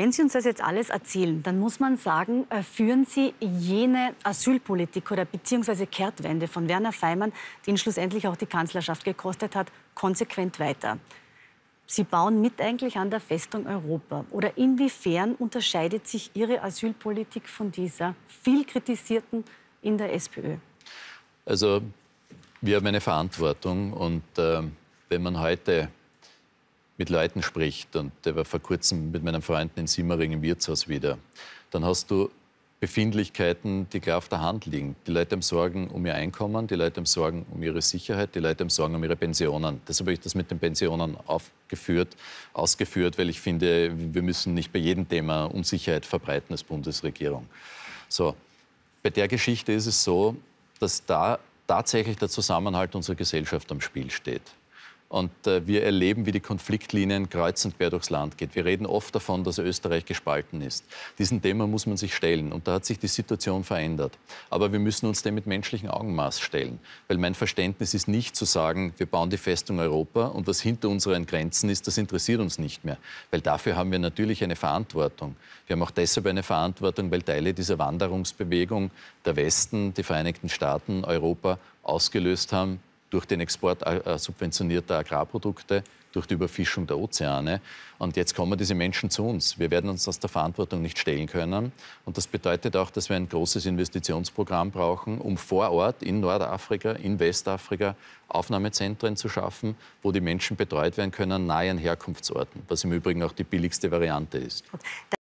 Wenn Sie uns das jetzt alles erzählen, dann muss man sagen, äh, führen Sie jene Asylpolitik oder beziehungsweise Kehrtwende von Werner Feimann, die ihn schlussendlich auch die Kanzlerschaft gekostet hat, konsequent weiter. Sie bauen mit eigentlich an der Festung Europa. Oder inwiefern unterscheidet sich Ihre Asylpolitik von dieser viel kritisierten in der SPÖ? Also wir haben eine Verantwortung und äh, wenn man heute mit Leuten spricht. Und der war vor kurzem mit meinem Freund in Simmering im Wirtshaus wieder. Dann hast du Befindlichkeiten, die klar auf der Hand liegen. Die Leute haben Sorgen um ihr Einkommen, die Leute haben Sorgen um ihre Sicherheit, die Leute haben Sorgen um ihre Pensionen. Deshalb habe ich das mit den Pensionen aufgeführt, ausgeführt, weil ich finde, wir müssen nicht bei jedem Thema Unsicherheit verbreiten als Bundesregierung. So, bei der Geschichte ist es so, dass da tatsächlich der Zusammenhalt unserer Gesellschaft am Spiel steht. Und äh, wir erleben, wie die Konfliktlinien kreuz und quer durchs Land geht. Wir reden oft davon, dass Österreich gespalten ist. Diesen Thema muss man sich stellen. Und da hat sich die Situation verändert. Aber wir müssen uns dem mit menschlichem Augenmaß stellen. Weil mein Verständnis ist nicht zu sagen, wir bauen die Festung Europa und was hinter unseren Grenzen ist, das interessiert uns nicht mehr. Weil dafür haben wir natürlich eine Verantwortung. Wir haben auch deshalb eine Verantwortung, weil Teile dieser Wanderungsbewegung der Westen, die Vereinigten Staaten, Europa ausgelöst haben durch den Export äh, äh, subventionierter Agrarprodukte, durch die Überfischung der Ozeane. Und jetzt kommen diese Menschen zu uns. Wir werden uns aus der Verantwortung nicht stellen können. Und das bedeutet auch, dass wir ein großes Investitionsprogramm brauchen, um vor Ort in Nordafrika, in Westafrika Aufnahmezentren zu schaffen, wo die Menschen betreut werden können, nahe an Herkunftsorten, was im Übrigen auch die billigste Variante ist.